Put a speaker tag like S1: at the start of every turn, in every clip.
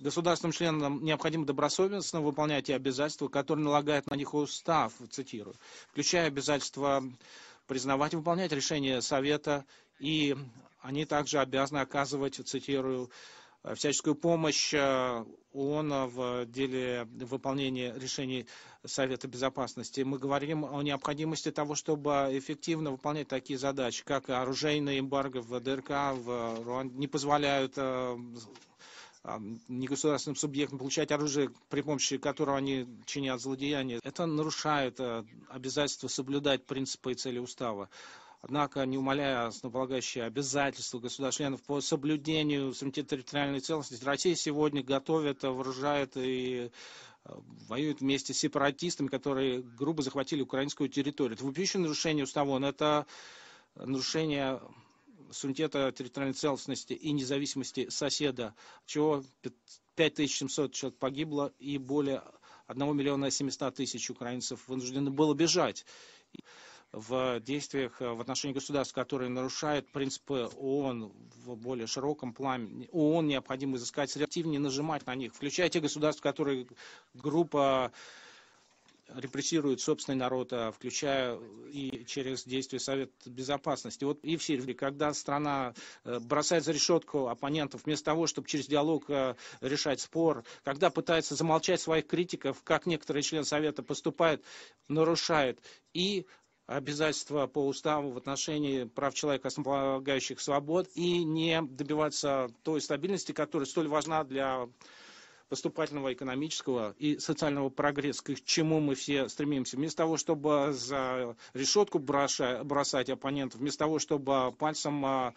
S1: Государственным членам необходимо добросовестно выполнять те обязательства, которые налагает на них устав, цитирую, включая обязательства признавать и выполнять решения Совета, и они также обязаны оказывать, цитирую, э, всяческую помощь э, ООН в деле выполнения решений Совета Безопасности. Мы говорим о необходимости того, чтобы эффективно выполнять такие задачи, как оружейные эмбарго в ДРК, в Руанде, не позволяют э, а, негосударственным субъектам получать оружие, при помощи которого они чинят злодеяния, это нарушает э, обязательство соблюдать принципы и цели устава. Однако, не умаляя основополагающие обязательства государств-членов по соблюдению суверенитета территориальной целостности, Россия сегодня готовит, вооружает и э, воюет вместе с сепаратистами, которые грубо захватили украинскую территорию. Это вопиющее нарушение устава, но это нарушение суверенитета территориальной целостности и независимости соседа, чего 5700 человек погибло и более 1 миллиона 700 тысяч украинцев вынуждены было бежать в действиях э, в отношении государств, которые нарушают принципы ООН в более широком плане. ООН необходимо изыскать, активнее нажимать на них. Включая те государства, которые группа репрессирует собственный народ, а включая и через действия Совет Безопасности. Вот и в Сирии, когда страна э, бросает за решетку оппонентов, вместо того, чтобы через диалог э, решать спор, когда пытается замолчать своих критиков, как некоторые члены Совета поступают, нарушают и обязательства по уставу в отношении прав человека, основополагающих свобод, и не добиваться той стабильности, которая столь важна для поступательного экономического и социального прогресса, к чему мы все стремимся. Вместо того, чтобы за решетку бросать оппонентов, вместо того, чтобы пальцем а,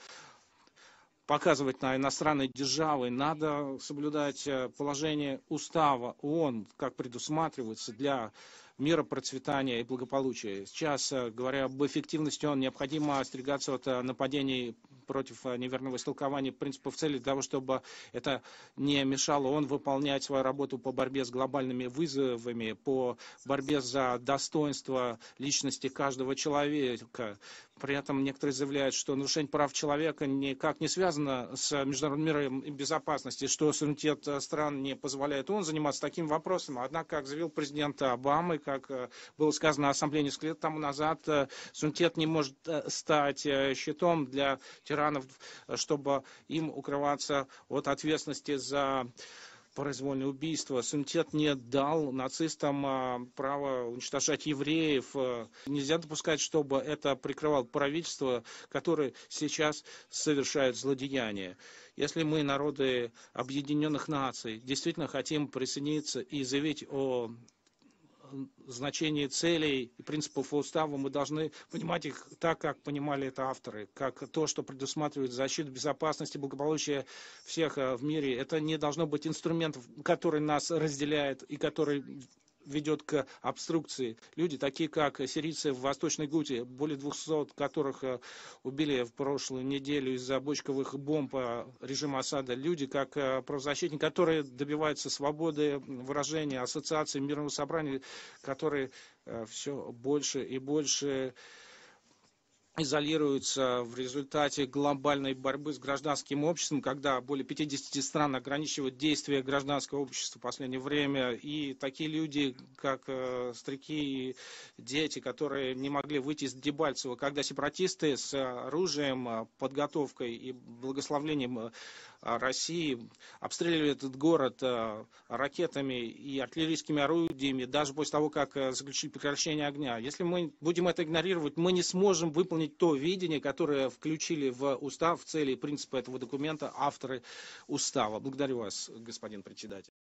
S1: показывать на иностранные державы, надо соблюдать э, положение устава ООН, как предусматривается для мира процветания и благополучия. Сейчас, э, говоря об эффективности ООН, необходимо остерегаться от э, нападений против э, неверного истолкования принципов цели для того, чтобы это не мешало он выполнять свою работу по борьбе с глобальными вызовами, по борьбе за достоинство личности каждого человека, при этом некоторые заявляют, что нарушение прав человека никак не связано с международным миром и безопасностью, что суверенитет э, стран не позволяет он заниматься таким вопросом. Однако, как заявил президент Обама, и как э, было сказано на Ассамблее несколько лет тому назад, э, суверенитет не может стать щитом для тиранов, чтобы им укрываться от ответственности за произвольное убийство. Суверенитет не дал нацистам а, право уничтожать евреев. Э, нельзя допускать, чтобы это прикрывало правительство, которое сейчас совершает злодеяния. Если мы, народы Объединенных Наций, действительно хотим присоединиться и заявить о значение целей и принципов устава, мы должны понимать их так, как понимали это авторы, как то, что предусматривает защиту безопасности, благополучия всех э, в мире. Это не должно быть инструментом, который нас разделяет и который ведет к обструкции. Люди, такие как сирийцы в Восточной Гуте, более 200 которых э, убили в прошлую неделю из-за бочковых бомб э, режима осада Люди, как э, правозащитники, которые добиваются свободы выражения, ассоциации, мирного собрания, которые все больше и больше изолируются в результате глобальной борьбы с гражданским обществом, когда более 50 стран ограничивают действия гражданского общества в последнее время. И такие люди, как э, старики и дети, которые не могли выйти из Дебальцева, когда сепаратисты с оружием, э, подготовкой и благословлением э, России обстреливали этот город э, ракетами и артиллерийскими орудиями, даже после того, как э, заключили прекращение огня. Если мы будем это игнорировать, мы не сможем выполнить то видение, которое включили в устав, в цели и принципы этого документа авторы устава. Благодарю вас, господин председатель.